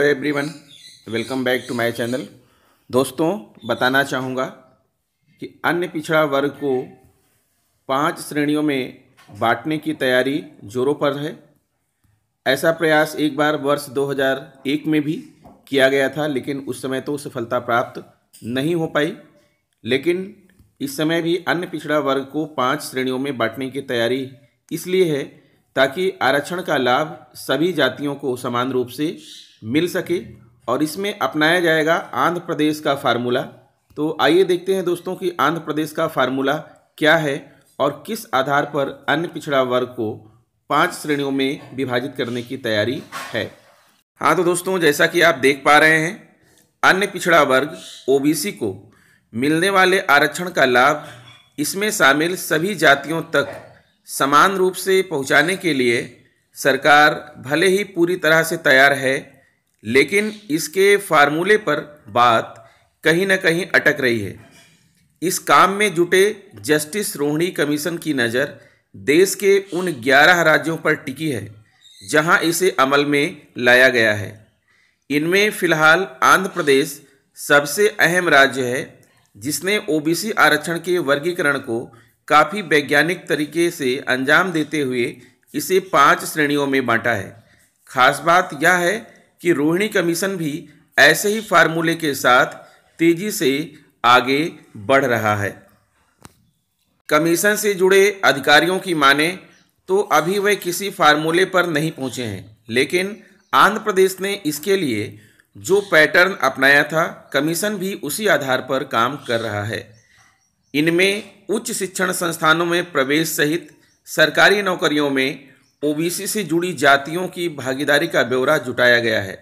hello everyone welcome back to my channel दोस्तों बताना चाहूँगा कि अन्य पिछड़ा वर्ग को पांच श्रेणियों में बांटने की तैयारी जोरों पर है ऐसा प्रयास एक बार वर्ष 2001 में भी किया गया था लेकिन उस समय तो सफलता प्राप्त नहीं हो पाई लेकिन इस समय भी अन्य पिछड़ा वर्ग को पांच श्रेणियों में बांटने की तैयारी इसलिए है ताकि आरक्षण का लाभ सभी जातियों को समान रूप से मिल सके और इसमें अपनाया जाएगा आंध्र प्रदेश का फार्मूला तो आइए देखते हैं दोस्तों कि आंध्र प्रदेश का फार्मूला क्या है और किस आधार पर अन्य पिछड़ा वर्ग को पांच श्रेणियों में विभाजित करने की तैयारी है हाँ तो दोस्तों जैसा कि आप देख पा रहे हैं अन्य पिछड़ा वर्ग ओबीसी को मिलने वाले आरक्षण का लाभ इसमें शामिल सभी जातियों तक समान रूप से पहुंचाने के लिए सरकार भले ही पूरी तरह से तैयार है लेकिन इसके फार्मूले पर बात कहीं ना कहीं अटक रही है इस काम में जुटे जस्टिस रोहिणी कमीशन की नज़र देश के उन ग्यारह राज्यों पर टिकी है जहां इसे अमल में लाया गया है इनमें फिलहाल आंध्र प्रदेश सबसे अहम राज्य है जिसने ओबीसी आरक्षण के वर्गीकरण को काफ़ी वैज्ञानिक तरीके से अंजाम देते हुए इसे पांच श्रेणियों में बांटा है खास बात यह है कि रोहिणी कमीशन भी ऐसे ही फार्मूले के साथ तेजी से आगे बढ़ रहा है कमीशन से जुड़े अधिकारियों की माने तो अभी वह किसी फार्मूले पर नहीं पहुंचे हैं लेकिन आंध्र प्रदेश ने इसके लिए जो पैटर्न अपनाया था कमीशन भी उसी आधार पर काम कर रहा है इनमें उच्च शिक्षण संस्थानों में प्रवेश सहित सरकारी नौकरियों में ओबीसी से जुड़ी जातियों की भागीदारी का ब्यौरा जुटाया गया है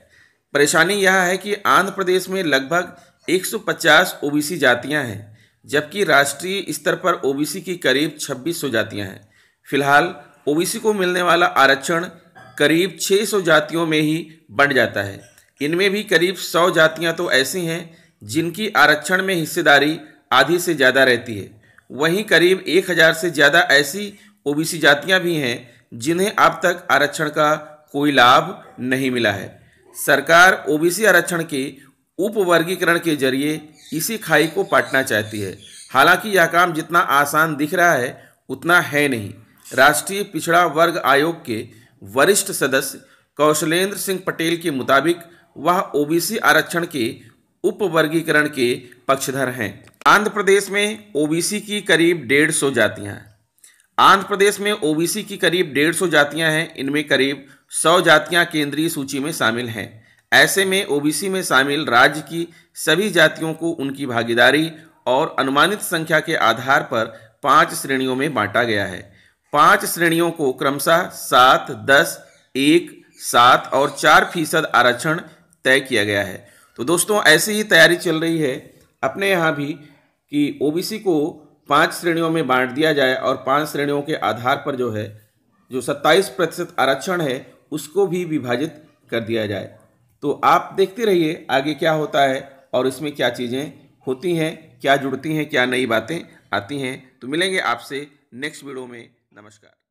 परेशानी यह है कि आंध्र प्रदेश में लगभग 150 ओबीसी जातियां हैं जबकि राष्ट्रीय स्तर पर ओबीसी की करीब 2600 जातियां हैं फिलहाल ओबीसी को मिलने वाला आरक्षण करीब 600 जातियों में ही बढ़ जाता है इनमें भी करीब 100 जातियां तो ऐसी हैं जिनकी आरक्षण में हिस्सेदारी आधी से ज़्यादा रहती है वहीं करीब एक से ज़्यादा ऐसी ओबीसी जातियां भी हैं जिन्हें अब तक आरक्षण का कोई लाभ नहीं मिला है सरकार ओबीसी आरक्षण के उपवर्गीकरण के जरिए इसी खाई को पाटना चाहती है हालांकि यह काम जितना आसान दिख रहा है उतना है नहीं राष्ट्रीय पिछड़ा वर्ग आयोग के वरिष्ठ सदस्य कौशलेंद्र सिंह पटेल के मुताबिक वह ओबीसी आरक्षण के उपवर्गीकरण के पक्षधर हैं आंध्र प्रदेश में ओबीसी की करीब डेढ़ सौ जातियाँ आंध्र प्रदेश में ओबीसी की करीब डेढ़ सौ जातियाँ हैं इनमें करीब सौ जातियाँ केंद्रीय सूची में शामिल हैं ऐसे में ओबीसी में शामिल राज्य की सभी जातियों को उनकी भागीदारी और अनुमानित संख्या के आधार पर पांच श्रेणियों में बांटा गया है पांच श्रेणियों को क्रमशः सात दस एक सात और चार फीसद आरक्षण तय किया गया है तो दोस्तों ऐसी ही तैयारी चल रही है अपने यहाँ भी कि ओबीसी को पांच श्रेणियों में बांट दिया जाए और पांच श्रेणियों के आधार पर जो है जो सत्ताईस प्रतिशत आरक्षण है उसको भी विभाजित कर दिया जाए तो आप देखते रहिए आगे क्या होता है और इसमें क्या चीज़ें होती हैं क्या जुड़ती हैं क्या नई बातें आती हैं तो मिलेंगे आपसे नेक्स्ट वीडियो में नमस्कार